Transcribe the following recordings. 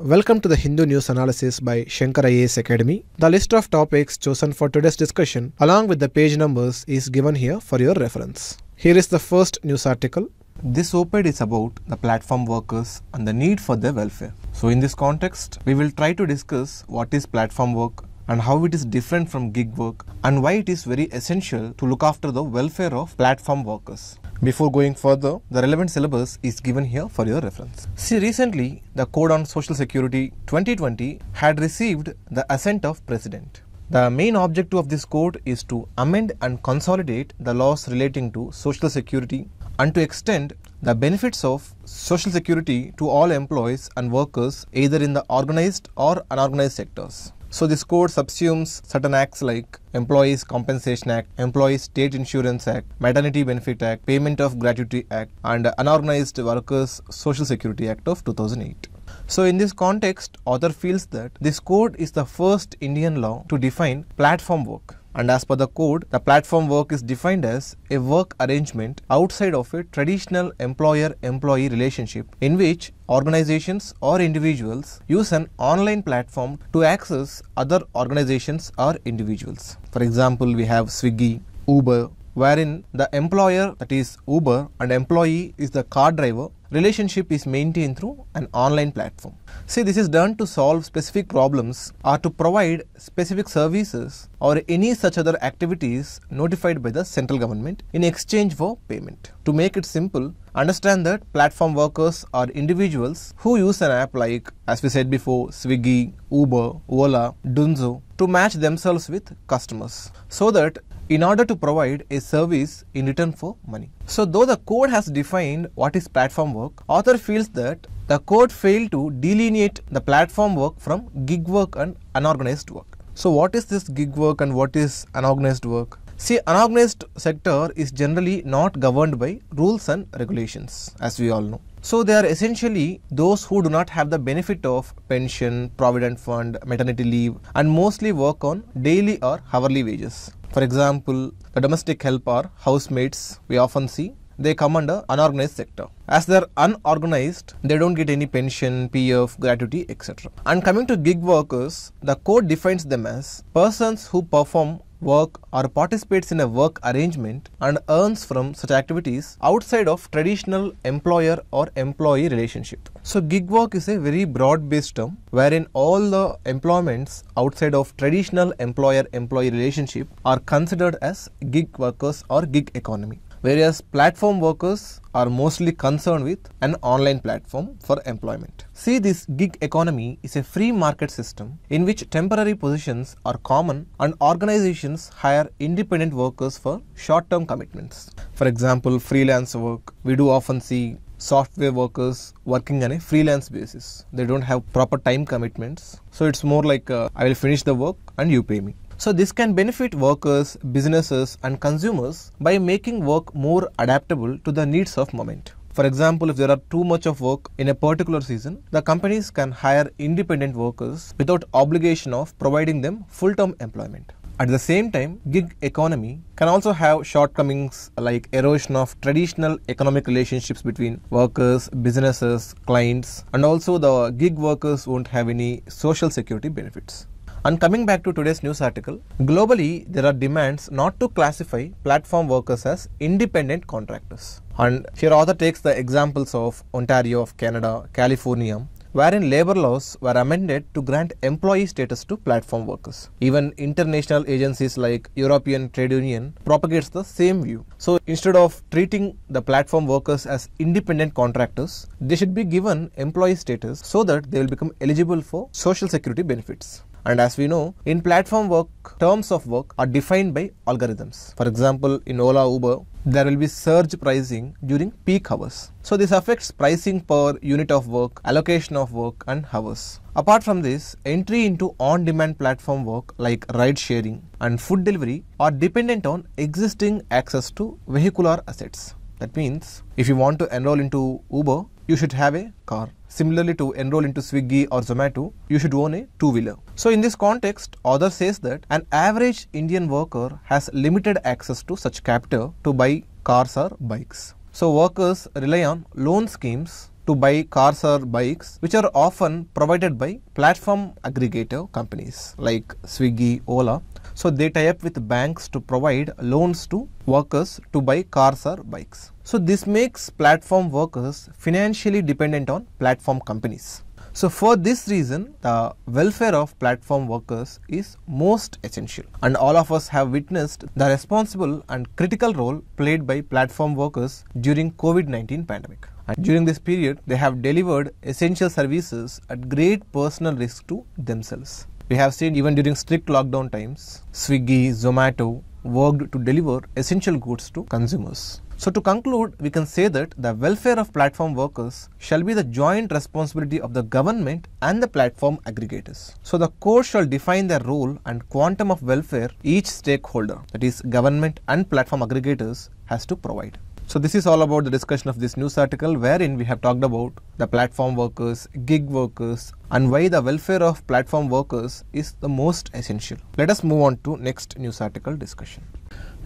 Welcome to the Hindu News Analysis by Shankar IAS Academy. The list of topics chosen for today's discussion along with the page numbers is given here for your reference. Here is the first news article. This op-ed is about the platform workers and the need for their welfare. So in this context, we will try to discuss what is platform work and how it is different from gig work and why it is very essential to look after the welfare of platform workers. Before going further, the relevant syllabus is given here for your reference. See, recently, the Code on Social Security 2020 had received the assent of President. The main objective of this code is to amend and consolidate the laws relating to Social Security and to extend the benefits of Social Security to all employees and workers either in the organized or unorganized sectors. So this code subsumes certain acts like Employees Compensation Act, Employees State Insurance Act, Maternity Benefit Act, Payment of Gratuity Act and Unorganized Workers Social Security Act of 2008. So in this context, author feels that this code is the first Indian law to define platform work. And as per the code, the platform work is defined as a work arrangement outside of a traditional employer-employee relationship in which organizations or individuals use an online platform to access other organizations or individuals. For example, we have Swiggy, Uber, wherein the employer, that is Uber, and employee is the car driver, relationship is maintained through an online platform. See, this is done to solve specific problems or to provide specific services or any such other activities notified by the central government in exchange for payment. To make it simple, understand that platform workers are individuals who use an app like, as we said before, Swiggy, Uber, Ola, Dunzo to match themselves with customers so that in order to provide a service in return for money. So though the code has defined what is platform work, author feels that the code failed to delineate the platform work from gig work and unorganized work. So what is this gig work and what is unorganized work? See, unorganized sector is generally not governed by rules and regulations as we all know. So they are essentially those who do not have the benefit of pension, provident fund, maternity leave and mostly work on daily or hourly wages. For example, the domestic help or housemates we often see, they come under unorganized sector. As they are unorganized, they don't get any pension, PF, gratuity, etc. And coming to gig workers, the code defines them as persons who perform work or participates in a work arrangement and earns from such activities outside of traditional employer or employee relationship. So gig work is a very broad based term wherein all the employments outside of traditional employer employee relationship are considered as gig workers or gig economy whereas platform workers are mostly concerned with an online platform for employment. See, this gig economy is a free market system in which temporary positions are common and organizations hire independent workers for short term commitments. For example, freelance work, we do often see software workers working on a freelance basis. They don't have proper time commitments. So it's more like uh, I will finish the work and you pay me. So this can benefit workers, businesses and consumers by making work more adaptable to the needs of moment. For example, if there are too much of work in a particular season, the companies can hire independent workers without obligation of providing them full-term employment. At the same time, gig economy can also have shortcomings like erosion of traditional economic relationships between workers, businesses, clients, and also the gig workers won't have any social security benefits. And coming back to today's news article, globally there are demands not to classify platform workers as independent contractors. And here author takes the examples of Ontario of Canada, California, wherein labor laws were amended to grant employee status to platform workers. Even international agencies like European Trade Union propagates the same view. So instead of treating the platform workers as independent contractors, they should be given employee status so that they will become eligible for social security benefits. And as we know, in platform work, terms of work are defined by algorithms. For example, in Ola Uber, there will be surge pricing during peak hours. So this affects pricing per unit of work, allocation of work and hours. Apart from this, entry into on-demand platform work like ride sharing and food delivery are dependent on existing access to vehicular assets. That means if you want to enroll into Uber, you should have a car. Similarly, to enroll into Swiggy or Zomato, you should own a two-wheeler. So in this context, author says that an average Indian worker has limited access to such capital to buy cars or bikes. So workers rely on loan schemes to buy cars or bikes, which are often provided by platform aggregator companies like Swiggy, Ola. So they tie up with banks to provide loans to workers to buy cars or bikes. So this makes platform workers financially dependent on platform companies. So for this reason, the welfare of platform workers is most essential. And all of us have witnessed the responsible and critical role played by platform workers during COVID-19 pandemic. And during this period, they have delivered essential services at great personal risk to themselves. We have seen even during strict lockdown times, Swiggy, Zomato worked to deliver essential goods to consumers. So to conclude, we can say that the welfare of platform workers shall be the joint responsibility of the government and the platform aggregators. So the court shall define the role and quantum of welfare each stakeholder, that is government and platform aggregators has to provide. So this is all about the discussion of this news article wherein we have talked about the platform workers, gig workers and why the welfare of platform workers is the most essential. Let us move on to next news article discussion.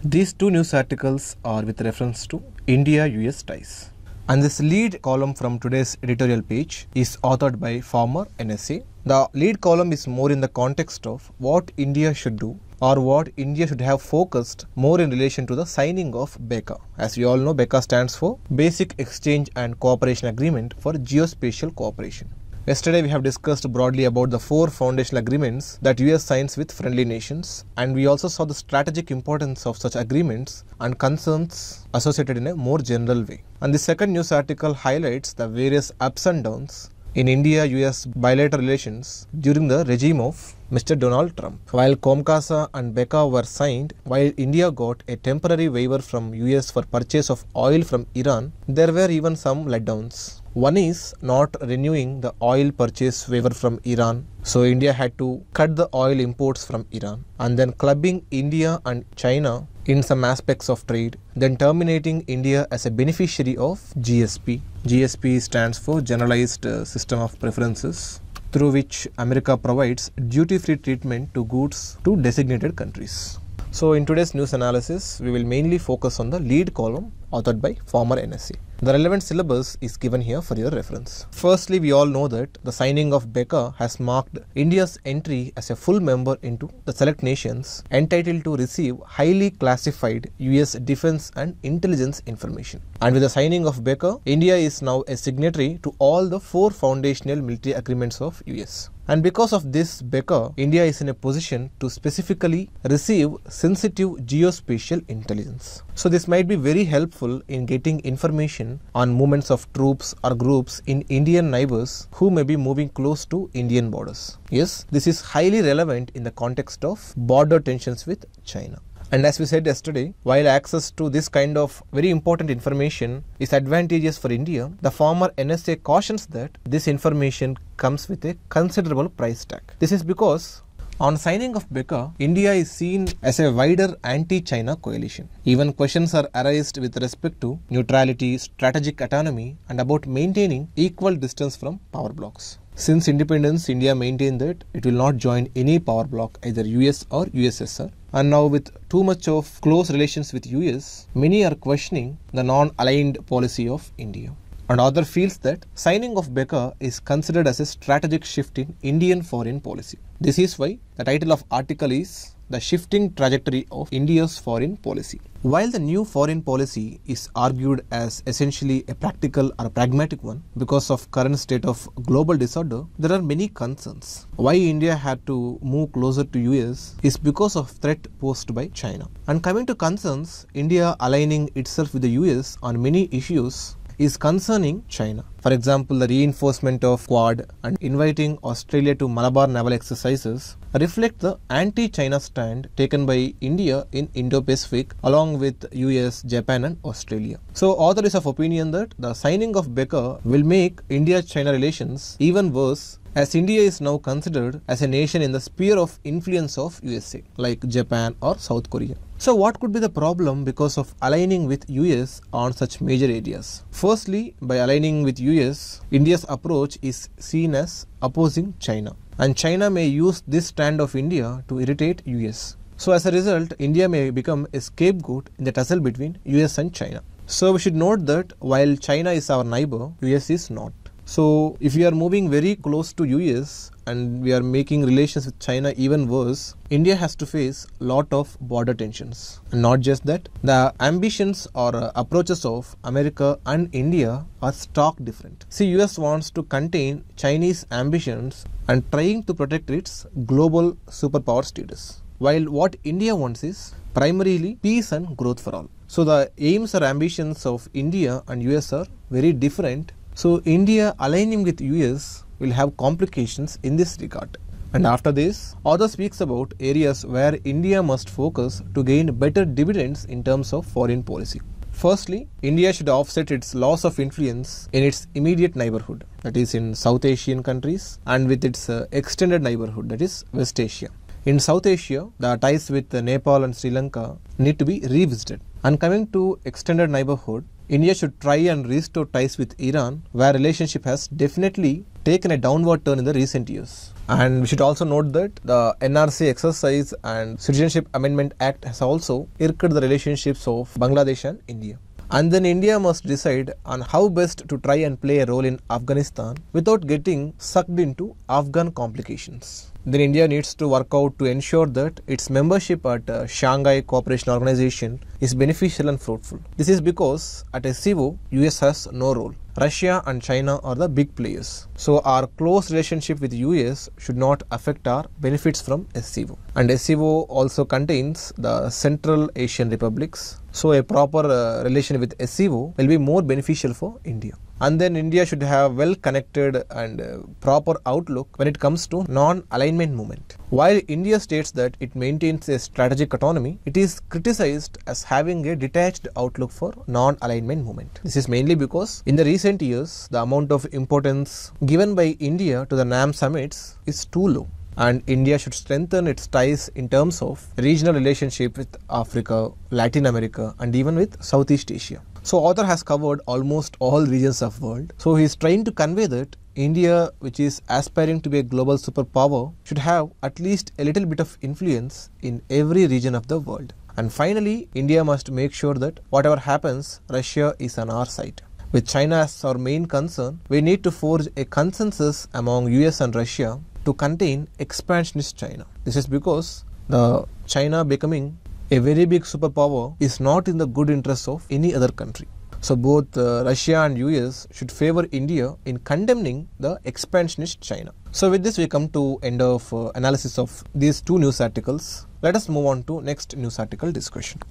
These two news articles are with reference to India-US ties. And this lead column from today's editorial page is authored by former NSA. The lead column is more in the context of what India should do or what India should have focused more in relation to the signing of BECA. As we all know, BECA stands for Basic Exchange and Cooperation Agreement for Geospatial Cooperation. Yesterday, we have discussed broadly about the four foundational agreements that US signs with friendly nations, and we also saw the strategic importance of such agreements and concerns associated in a more general way. And the second news article highlights the various ups and downs in India US bilateral relations during the regime of Mr. Donald Trump. While Comcasa and Becca were signed, while India got a temporary waiver from US for purchase of oil from Iran, there were even some letdowns. One is not renewing the oil purchase waiver from Iran. So India had to cut the oil imports from Iran and then clubbing India and China in some aspects of trade, then terminating India as a beneficiary of GSP. GSP stands for Generalized uh, System of Preferences through which America provides duty-free treatment to goods to designated countries. So in today's news analysis, we will mainly focus on the lead column authored by former NSA. The relevant syllabus is given here for your reference. Firstly, we all know that the signing of Becca has marked India's entry as a full member into the select nations entitled to receive highly classified US defense and intelligence information. And with the signing of Becca, India is now a signatory to all the four foundational military agreements of US. And because of this Baker, India is in a position to specifically receive sensitive geospatial intelligence. So this might be very helpful in getting information on movements of troops or groups in Indian neighbors who may be moving close to Indian borders. Yes, this is highly relevant in the context of border tensions with China. And as we said yesterday, while access to this kind of very important information is advantageous for India, the former NSA cautions that this information comes with a considerable price tag. This is because on signing of Becca, India is seen as a wider anti-China coalition. Even questions are raised with respect to neutrality, strategic autonomy and about maintaining equal distance from power blocks. Since independence, India maintained that it will not join any power bloc, either US or USSR. And now with too much of close relations with US, many are questioning the non-aligned policy of India. Another feels that signing of Becca is considered as a strategic shift in Indian foreign policy. This is why the title of article is the shifting trajectory of India's foreign policy. While the new foreign policy is argued as essentially a practical or a pragmatic one because of current state of global disorder, there are many concerns. Why India had to move closer to US is because of threat posed by China. And coming to concerns, India aligning itself with the US on many issues is concerning China. For example, the reinforcement of Quad and inviting Australia to Malabar naval exercises reflect the anti-China stand taken by India in Indo-Pacific along with US, Japan and Australia. So author is of opinion that the signing of Becker will make India-China relations even worse as India is now considered as a nation in the sphere of influence of USA, like Japan or South Korea. So what could be the problem because of aligning with US on such major areas? Firstly, by aligning with US, India's approach is seen as opposing China. And China may use this stand of India to irritate US. So as a result, India may become a scapegoat in the tussle between US and China. So we should note that while China is our neighbor, US is not. So if we are moving very close to US and we are making relations with China even worse, India has to face lot of border tensions. And not just that, the ambitions or uh, approaches of America and India are stark different. See, US wants to contain Chinese ambitions and trying to protect its global superpower status. While what India wants is primarily peace and growth for all. So the aims or ambitions of India and US are very different so India aligning with US will have complications in this regard. And after this, author speaks about areas where India must focus to gain better dividends in terms of foreign policy. Firstly, India should offset its loss of influence in its immediate neighborhood, that is, in South Asian countries, and with its uh, extended neighborhood, that is, West Asia. In South Asia, the ties with Nepal and Sri Lanka need to be revisited. And coming to extended neighborhood, India should try and restore ties with Iran, where relationship has definitely taken a downward turn in the recent years. And we should also note that the NRC exercise and Citizenship Amendment Act has also irked the relationships of Bangladesh and India. And then India must decide on how best to try and play a role in Afghanistan without getting sucked into Afghan complications then India needs to work out to ensure that its membership at uh, Shanghai Cooperation Organization is beneficial and fruitful. This is because at SCO, US has no role. Russia and China are the big players. So our close relationship with US should not affect our benefits from SCO. And SCO also contains the Central Asian Republics. So a proper uh, relation with SCO will be more beneficial for India and then India should have well connected and uh, proper outlook when it comes to non-alignment movement. While India states that it maintains a strategic autonomy, it is criticized as having a detached outlook for non-alignment movement. This is mainly because in the recent years, the amount of importance given by India to the NAM summits is too low and India should strengthen its ties in terms of regional relationship with Africa, Latin America and even with Southeast Asia. So author has covered almost all regions of world. So he is trying to convey that India, which is aspiring to be a global superpower, should have at least a little bit of influence in every region of the world. And finally, India must make sure that whatever happens, Russia is on our side. With China as our main concern, we need to forge a consensus among US and Russia to contain expansionist China. This is because the China becoming a very big superpower is not in the good interest of any other country. So both uh, Russia and US should favor India in condemning the expansionist China. So with this we come to end of uh, analysis of these two news articles. Let us move on to next news article discussion.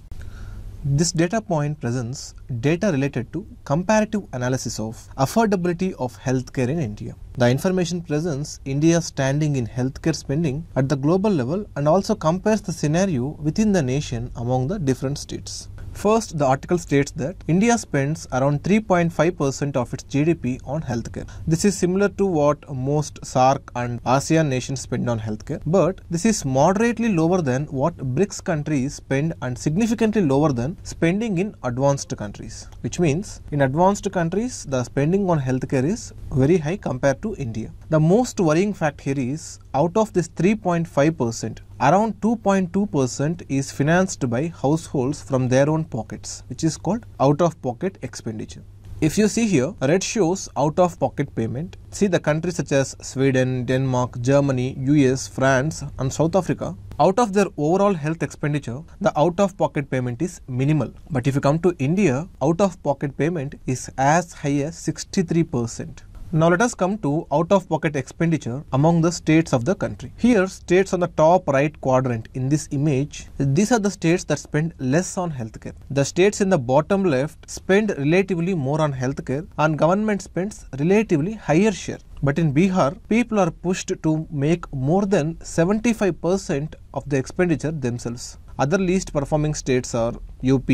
This data point presents data related to comparative analysis of affordability of healthcare in India. The information presents India's standing in healthcare spending at the global level and also compares the scenario within the nation among the different states. First, the article states that India spends around 3.5% of its GDP on healthcare. This is similar to what most SARC and ASEAN nations spend on healthcare, but this is moderately lower than what BRICS countries spend and significantly lower than spending in advanced countries. Which means, in advanced countries, the spending on healthcare is very high compared to India. The most worrying fact here is out of this 3.5%, around 2.2% is financed by households from their own pockets, which is called out-of-pocket expenditure. If you see here, red shows out-of-pocket payment. See the countries such as Sweden, Denmark, Germany, US, France and South Africa. Out of their overall health expenditure, the out-of-pocket payment is minimal. But if you come to India, out-of-pocket payment is as high as 63%. Now let us come to out-of-pocket expenditure among the states of the country. Here states on the top right quadrant in this image, these are the states that spend less on healthcare. The states in the bottom left spend relatively more on healthcare and government spends relatively higher share. But in Bihar, people are pushed to make more than 75% of the expenditure themselves. Other least performing states are UP,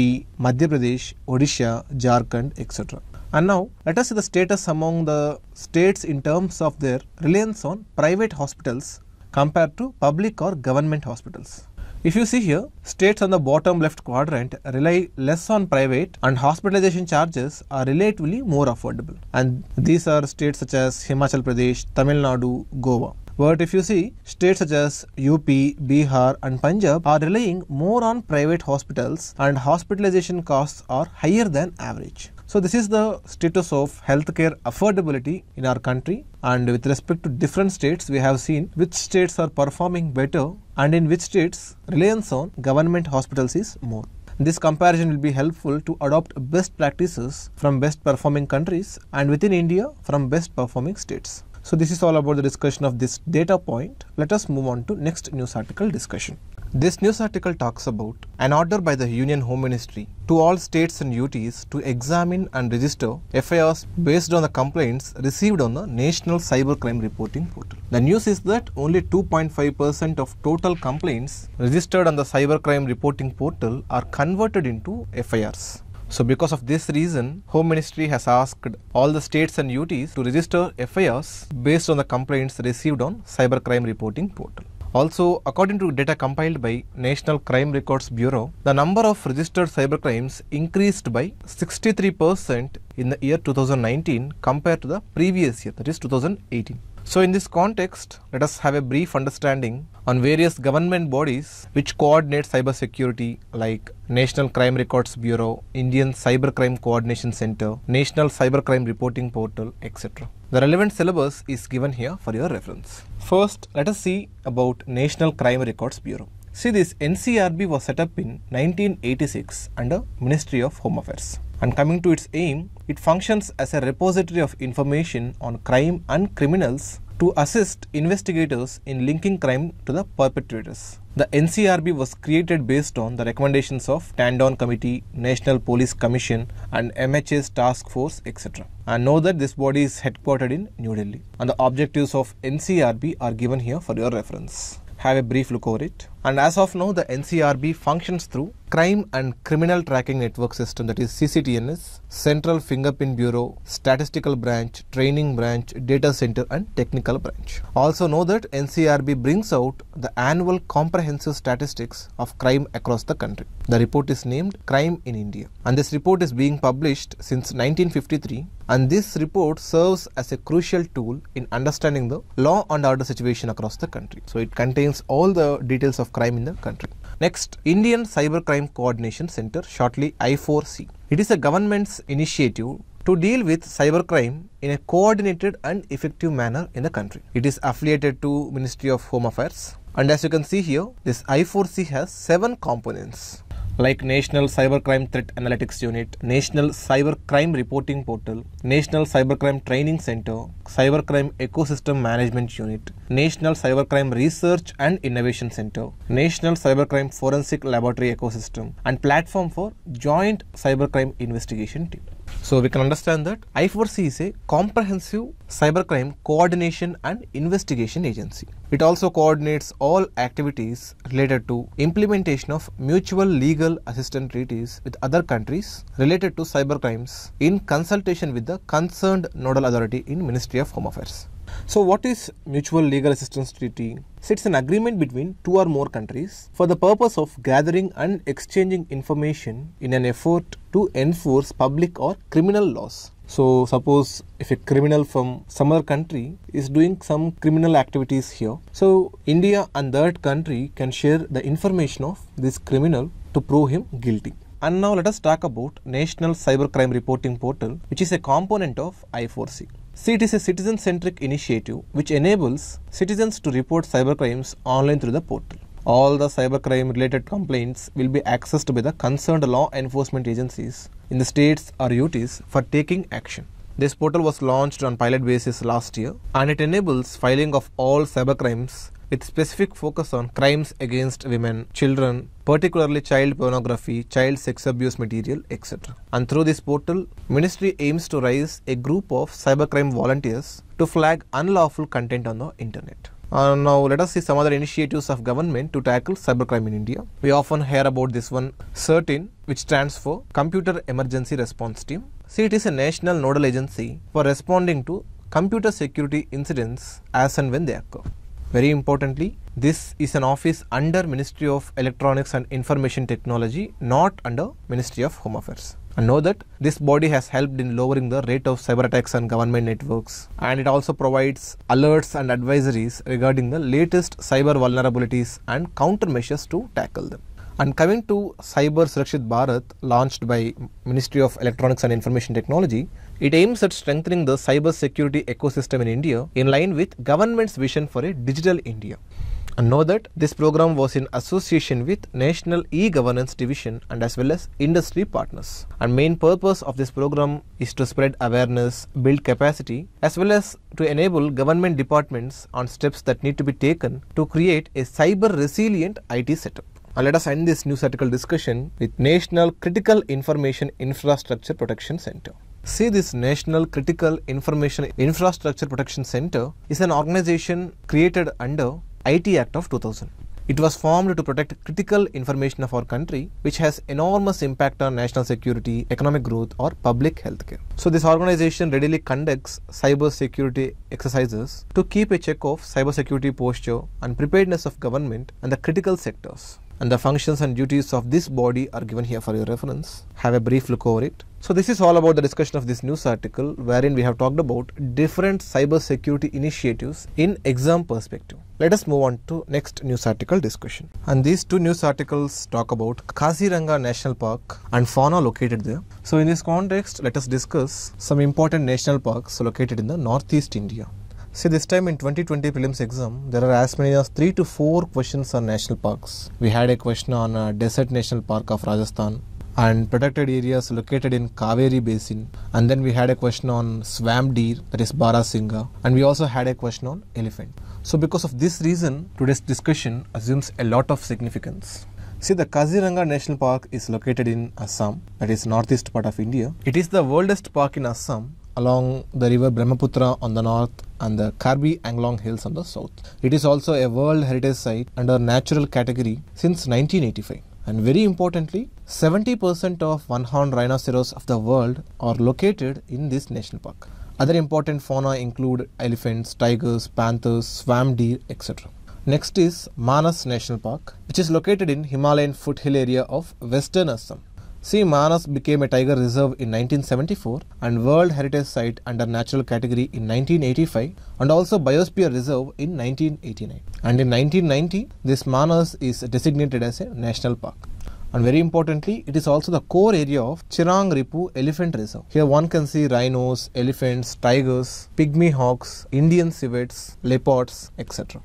Madhya Pradesh, Odisha, Jharkhand, etc. And now let us see the status among the states in terms of their reliance on private hospitals compared to public or government hospitals. If you see here, states on the bottom left quadrant rely less on private and hospitalization charges are relatively more affordable. And these are states such as Himachal Pradesh, Tamil Nadu, Goa. But if you see, states such as UP, Bihar, and Punjab are relying more on private hospitals and hospitalization costs are higher than average. So this is the status of healthcare affordability in our country and with respect to different states we have seen which states are performing better and in which states reliance on government hospitals is more. This comparison will be helpful to adopt best practices from best performing countries and within India from best performing states. So this is all about the discussion of this data point. Let us move on to next news article discussion. This news article talks about an order by the Union Home Ministry to all states and UTs to examine and register FIRs based on the complaints received on the National Cybercrime Reporting Portal. The news is that only 2.5% of total complaints registered on the Cybercrime Reporting Portal are converted into FIRs. So because of this reason, Home Ministry has asked all the states and UTs to register FIRs based on the complaints received on Cybercrime Reporting Portal. Also, according to data compiled by National Crime Records Bureau, the number of registered cybercrimes increased by 63% in the year 2019 compared to the previous year, that is 2018. So in this context, let us have a brief understanding on various government bodies which coordinate cybersecurity like National Crime Records Bureau, Indian Cybercrime Coordination Center, National Cybercrime Reporting Portal, etc. The relevant syllabus is given here for your reference. First, let us see about National Crime Records Bureau. See this NCRB was set up in 1986 under Ministry of Home Affairs. And coming to its aim, it functions as a repository of information on crime and criminals to assist investigators in linking crime to the perpetrators. The NCRB was created based on the recommendations of Tandon Committee, National Police Commission and MHS Task Force etc. And know that this body is headquartered in New Delhi and the objectives of NCRB are given here for your reference. Have a brief look over it. And as of now, the NCRB functions through Crime and Criminal Tracking Network System, that is CCTNS, Central Fingerprint Bureau, Statistical Branch, Training Branch, Data Center, and Technical Branch. Also, know that NCRB brings out the annual comprehensive statistics of crime across the country. The report is named Crime in India, and this report is being published since 1953. And this report serves as a crucial tool in understanding the law and order situation across the country. So, it contains all the details of of crime in the country. Next, Indian Cyber Crime Coordination Center, shortly I4C. It is a government's initiative to deal with cybercrime in a coordinated and effective manner in the country. It is affiliated to Ministry of Home Affairs. And as you can see here, this I4C has seven components like National Cyber Crime Threat Analytics Unit, National Cyber Crime Reporting Portal, National Cyber Crime Training Center, Cyber Crime Ecosystem Management Unit, National Cyber Crime Research and Innovation Center, National Cyber Crime Forensic Laboratory Ecosystem, and platform for Joint cyber crime Investigation Team. So we can understand that I4C is a comprehensive cybercrime coordination and investigation agency. It also coordinates all activities related to implementation of mutual legal assistance treaties with other countries related to cybercrimes in consultation with the concerned nodal authority in Ministry of Home Affairs. So what is Mutual Legal Assistance Treaty? So it's an agreement between two or more countries for the purpose of gathering and exchanging information in an effort to enforce public or criminal laws. So suppose if a criminal from some other country is doing some criminal activities here, so India and that country can share the information of this criminal to prove him guilty. And now let us talk about National Cybercrime Reporting Portal, which is a component of I4C. See, it is a citizen-centric initiative which enables citizens to report cybercrimes online through the portal. All the cybercrime-related complaints will be accessed by the concerned law enforcement agencies in the states or UTs for taking action. This portal was launched on pilot basis last year and it enables filing of all cybercrimes with specific focus on crimes against women, children, particularly child pornography, child sex abuse material, etc. And through this portal, ministry aims to raise a group of cybercrime volunteers to flag unlawful content on the internet. Uh, now let us see some other initiatives of government to tackle cybercrime in India. We often hear about this one CERTIN, which stands for Computer Emergency Response Team. See, it is a national nodal agency for responding to computer security incidents as and when they occur. Very importantly, this is an office under Ministry of Electronics and Information Technology, not under Ministry of Home Affairs. And know that this body has helped in lowering the rate of cyber attacks on government networks. And it also provides alerts and advisories regarding the latest cyber vulnerabilities and countermeasures to tackle them. And coming to Cyber Surakshit Bharat, launched by Ministry of Electronics and Information Technology, it aims at strengthening the cyber security ecosystem in India in line with government's vision for a digital India. And know that this program was in association with National E-Governance Division and as well as industry partners. And main purpose of this program is to spread awareness, build capacity, as well as to enable government departments on steps that need to be taken to create a cyber resilient IT setup. And uh, let us end this news article discussion with National Critical Information Infrastructure Protection Center. See, this National Critical Information Infrastructure Protection Center is an organization created under IT Act of 2000. It was formed to protect critical information of our country, which has enormous impact on national security, economic growth, or public health care. So, this organization readily conducts cyber security exercises to keep a check of cyber security posture and preparedness of government and the critical sectors and the functions and duties of this body are given here for your reference. Have a brief look over it. So this is all about the discussion of this news article wherein we have talked about different cyber security initiatives in exam perspective. Let us move on to next news article discussion. And these two news articles talk about Kaziranga National Park and fauna located there. So in this context, let us discuss some important national parks located in the northeast India. See this time in 2020 prelims exam, there are as many as 3 to 4 questions on national parks. We had a question on a uh, Desert National Park of Rajasthan and protected areas located in Kaveri Basin. And then we had a question on swamp deer, that is Barasingha, And we also had a question on elephant. So because of this reason, today's discussion assumes a lot of significance. See, the Kaziranga National Park is located in Assam, that is northeast part of India. It is the oldest park in Assam along the river Brahmaputra on the north and the Karbi Anglong Hills on the south. It is also a World Heritage Site under natural category since 1985. And very importantly, 70% of one-horned rhinoceros of the world are located in this national park. Other important fauna include elephants, tigers, panthers, swamp deer, etc. Next is Manas National Park, which is located in Himalayan foothill area of western Assam. See, Manas became a tiger reserve in 1974 and World Heritage Site under natural category in 1985 and also Biosphere Reserve in 1989. And in 1990, this Manas is designated as a national park. And very importantly, it is also the core area of Chirang Ripu Elephant Reserve. Here one can see rhinos, elephants, tigers, pygmy hawks, Indian civets, leopards, etc.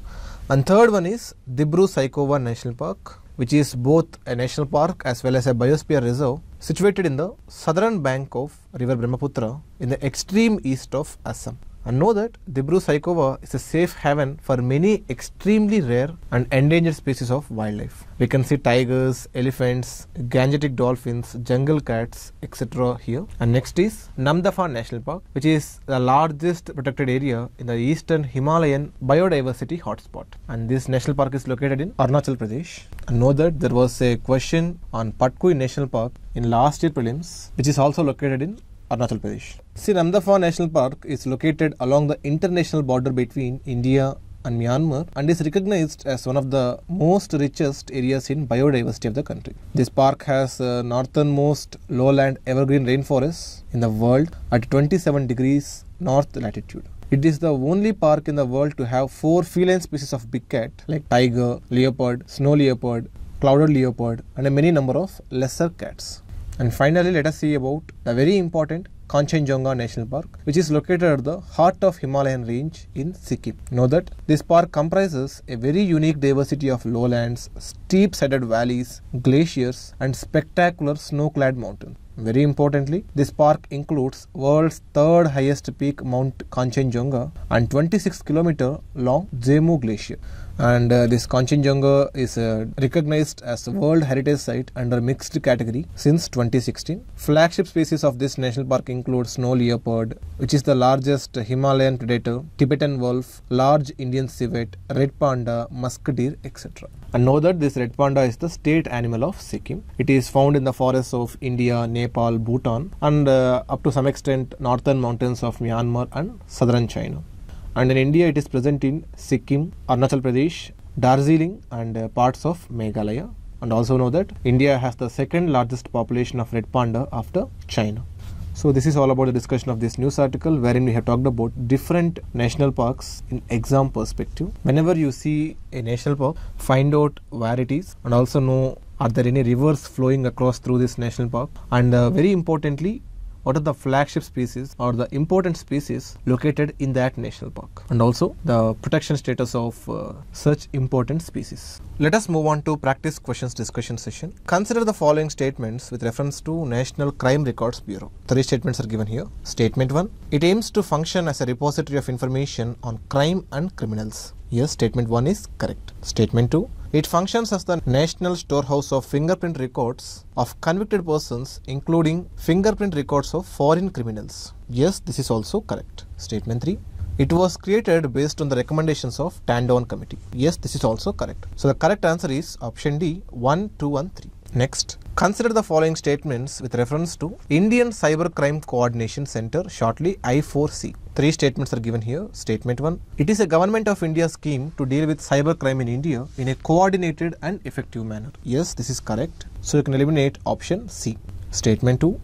And third one is Dibru Saikova National Park, which is both a national park as well as a biosphere reserve situated in the southern bank of river Brahmaputra in the extreme east of Assam. And know that Dibru is a safe haven for many extremely rare and endangered species of wildlife. We can see tigers, elephants, gangetic dolphins, jungle cats, etc. here. And next is Namdafa National Park, which is the largest protected area in the eastern Himalayan biodiversity hotspot. And this national park is located in Arunachal Pradesh. And know that there was a question on Patkui National Park in last year prelims, which is also located in Arunachal Pradesh. Sri Namdapha National Park is located along the international border between India and Myanmar and is recognized as one of the most richest areas in biodiversity of the country. This park has uh, northernmost lowland evergreen rainforests in the world at 27 degrees north latitude. It is the only park in the world to have four feline species of big cat like tiger, leopard, snow leopard, clouded leopard and a many number of lesser cats. And finally, let us see about the very important Kanchenjunga National Park, which is located at the heart of Himalayan range in Sikkim. Know that this park comprises a very unique diversity of lowlands, steep-sided valleys, glaciers, and spectacular snow-clad mountains. Very importantly, this park includes world's third highest peak Mount Kanchenjunga and 26 km long Jemu Glacier and uh, this Kanchenjunga is uh, recognized as a World Heritage Site under mixed category since 2016. Flagship species of this national park include snow leopard, which is the largest Himalayan predator, Tibetan wolf, large Indian civet, red panda, musk deer, etc. And know that this red panda is the state animal of Sikkim. It is found in the forests of India, Nepal, Bhutan, and uh, up to some extent northern mountains of Myanmar and southern China and in India it is present in Sikkim, Arunachal Pradesh, Darjeeling and uh, parts of Meghalaya and also know that India has the second largest population of red panda after China. So this is all about the discussion of this news article wherein we have talked about different national parks in exam perspective. Whenever you see a national park, find out where it is and also know are there any rivers flowing across through this national park and uh, very importantly what are the flagship species or the important species located in that national park and also the protection status of uh, such important species. Let us move on to practice questions discussion session. Consider the following statements with reference to National Crime Records Bureau. Three statements are given here. Statement 1. It aims to function as a repository of information on crime and criminals. Yes, statement 1 is correct. Statement 2. It functions as the national storehouse of fingerprint records of convicted persons, including fingerprint records of foreign criminals. Yes, this is also correct. Statement 3. It was created based on the recommendations of Tandon Committee. Yes, this is also correct. So the correct answer is option D 1, 2, and 3. Next, consider the following statements with reference to Indian Cybercrime Coordination Center, shortly I4C. Three statements are given here. Statement 1 It is a Government of India scheme to deal with cyber crime in India in a coordinated and effective manner. Yes, this is correct. So you can eliminate option C. Statement 2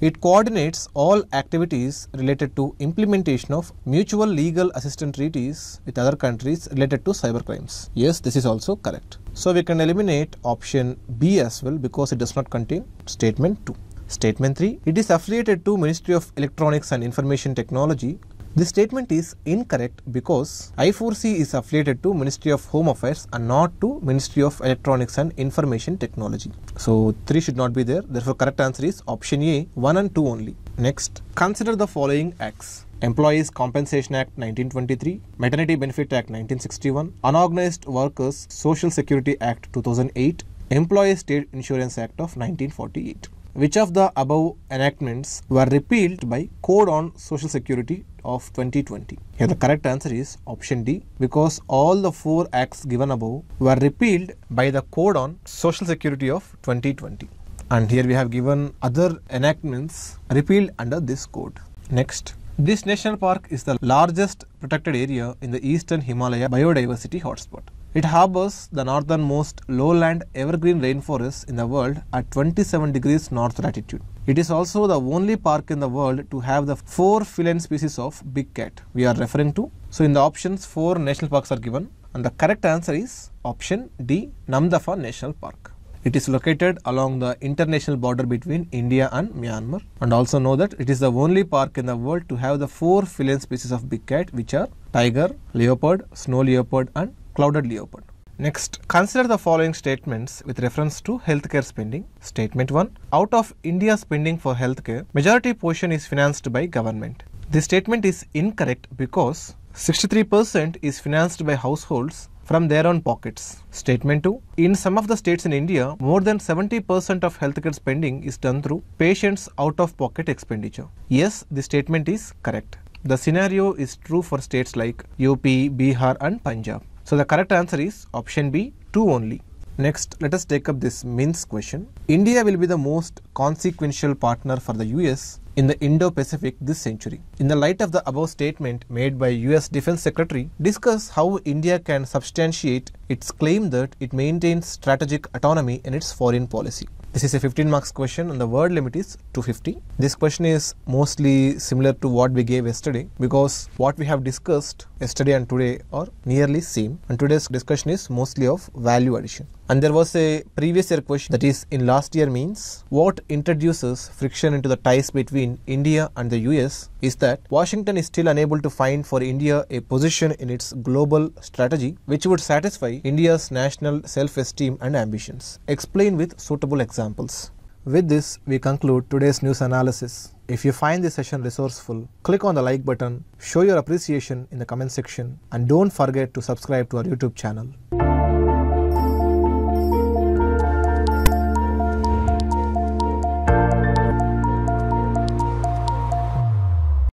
it coordinates all activities related to implementation of mutual legal assistance treaties with other countries related to cyber crimes. Yes, this is also correct. So we can eliminate option B as well because it does not contain statement 2. Statement 3. It is affiliated to Ministry of Electronics and Information Technology this statement is incorrect because I4C is affiliated to Ministry of Home Affairs and not to Ministry of Electronics and Information Technology. So 3 should not be there. Therefore correct answer is option A 1 and 2 only. Next, consider the following acts. Employees Compensation Act 1923, Maternity Benefit Act 1961, Unorganized Workers Social Security Act 2008, Employee State Insurance Act of 1948. Which of the above enactments were repealed by Code on Social Security of 2020? Here the correct answer is option D because all the four acts given above were repealed by the code on social security of 2020 and here we have given other enactments repealed under this code. Next. This national park is the largest protected area in the eastern Himalaya biodiversity hotspot. It harbors the northernmost lowland evergreen rainforests in the world at 27 degrees north latitude. It is also the only park in the world to have the four feline species of big cat we are referring to. So in the options, four national parks are given and the correct answer is option D, Namdafa National Park. It is located along the international border between India and Myanmar. And also know that it is the only park in the world to have the four feline species of big cat which are tiger, leopard, snow leopard and clouded leopard. Next, consider the following statements with reference to healthcare spending. Statement 1. Out of India's spending for healthcare, majority portion is financed by government. This statement is incorrect because 63% is financed by households from their own pockets. Statement 2. In some of the states in India, more than 70% of healthcare spending is done through patients' out-of-pocket expenditure. Yes, the statement is correct. The scenario is true for states like UP, Bihar and Punjab. So the correct answer is option B, 2 only. Next, let us take up this Minsk question. India will be the most consequential partner for the US in the Indo-Pacific this century. In the light of the above statement made by US Defense Secretary, discuss how India can substantiate its claim that it maintains strategic autonomy in its foreign policy. This is a 15 marks question and the word limit is 250. This question is mostly similar to what we gave yesterday because what we have discussed yesterday and today are nearly same and today's discussion is mostly of value addition. And there was a previous year question that is in last year means what introduces friction into the ties between India and the US is that Washington is still unable to find for India a position in its global strategy which would satisfy India's national self-esteem and ambitions. Explain with suitable examples. With this, we conclude today's news analysis. If you find this session resourceful, click on the like button, show your appreciation in the comment section, and don't forget to subscribe to our YouTube channel.